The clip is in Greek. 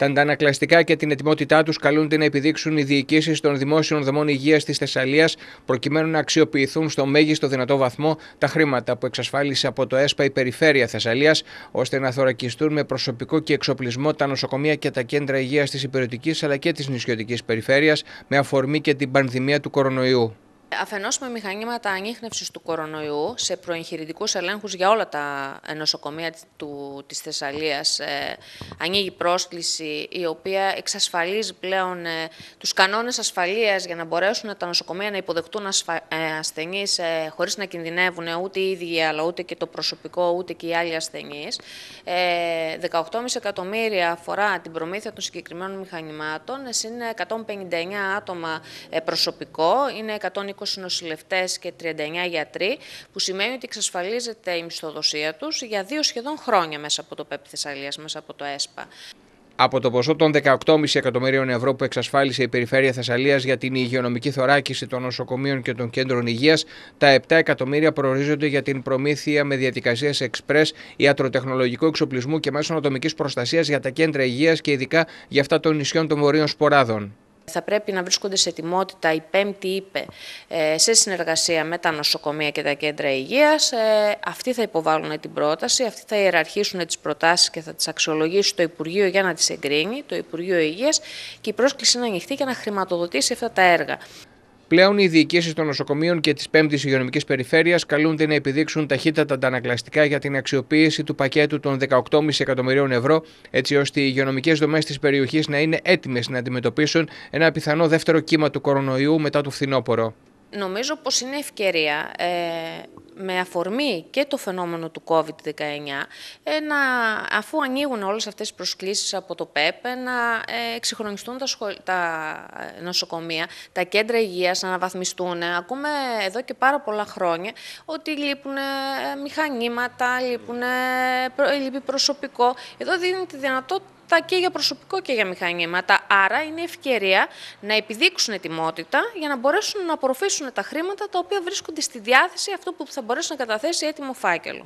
Τα αντανακλαστικά και την ετοιμότητά τους καλούνται να επιδείξουν οι διοικήσεις των δημόσιων δομών υγείας της Θεσσαλίας, προκειμένου να αξιοποιηθούν στο μέγιστο δυνατό βαθμό τα χρήματα που εξασφάλισε από το ΕΣΠΑ η Περιφέρεια Θεσσαλίας, ώστε να θωρακιστούν με προσωπικό και εξοπλισμό τα νοσοκομεία και τα κέντρα υγείας της υπηρετικής αλλά και της νησιωτικής περιφέρειας, με αφορμή και την πανδημία του κορονοϊού. Αφενός με μηχανήματα ανείχνευσης του κορονοϊού σε προεγχειρητικούς ελέγχους για όλα τα νοσοκομεία της της Θεσσαλίας ε, ανοίγει πρόσκληση η οποία εξασφαλίζει πλέον ε, τους κανόνες ασφαλείας για να μπορέσουν τα νοσοκομεία να υποδεχτούν ασφα... ε, ασθενείς ε, χωρίς να κινδυνεύουν ούτε οι ίδιοι αλλά ούτε και το προσωπικό ούτε και οι άλλοι ασθενείς. Ε, 18,5 εκατομμύρια αφορά την προμήθεια των συγκεκριμένων μηχανημάτων, είναι 159 άτομα ε, προσωπικό, είναι 120 νοσηλευτές και 39 γιατροί, που σημαίνει ότι εξασφαλίζεται η μισθοδοσία τους για δύο σχεδόν χρόνια μέσα από το ΠΕΠ Θεσσαλίας, μέσα από το ΕΣΠΑ. Από το ποσό των 18,5 εκατομμυρίων ευρώ που εξασφάλισε η Περιφέρεια Θεσσαλίας για την υγειονομική θωράκιση των νοσοκομείων και των κέντρων υγείας, τα 7 εκατομμύρια προορίζονται για την προμήθεια με διαδικασίες εξπρές, ιατροτεχνολογικού εξοπλισμού και μέσων ατομικής προστασίας για τα κέντρα υγείας και ειδικά για αυτά των νησιών των Βορείων Σποράδων. Θα πρέπει να βρίσκονται σε ετοιμότητα η πέμπτη είπε ε, σε συνεργασία με τα νοσοκομεία και τα κέντρα υγείας. Ε, αυτοί θα υποβάλουν την πρόταση, αυτοί θα ιεραρχήσουν τις προτάσεις και θα τις αξιολογήσει το Υπουργείο για να τις εγκρίνει, το Υπουργείο Υγείας και η πρόσκληση είναι ανοιχτή για να χρηματοδοτήσει αυτά τα έργα. Πλέον οι διοικήσεις των νοσοκομείων και της 5η Υγειονομικής Περιφέρειας καλούνται να επιδείξουν ταχύτατα τα ανακλαστικά για την αξιοποίηση του πακέτου των 18,5 εκατομμυρίων ευρώ, έτσι ώστε οι υγειονομικές δομές της περιοχής να είναι έτοιμες να αντιμετωπίσουν ένα πιθανό δεύτερο κύμα του κορονοϊού μετά το φθινόπωρο. Νομίζω πως είναι ευκαιρία ε, με αφορμή και το φαινόμενο του COVID-19, ε, αφού ανοίγουν όλες αυτές τις προσκλήσεις από το ΠΕΠ, να ε, εξυγχρονιστούν τα, τα ε, νοσοκομεία, τα κέντρα υγείας, να αναβαθμιστούν. Ακούμε εδώ και πάρα πολλά χρόνια ότι λείπουν μηχανήματα, λείπουν, λείπει προσωπικό. Εδώ δίνει τη δυνατότητα και για προσωπικό και για μηχανήματα. Άρα είναι ευκαιρία να επιδείξουν ετοιμότητα για να μπορέσουν να απορροφήσουν τα χρήματα τα οποία βρίσκονται στη διάθεση αυτού που θα μπορέσει να καταθέσει έτοιμο φάκελο.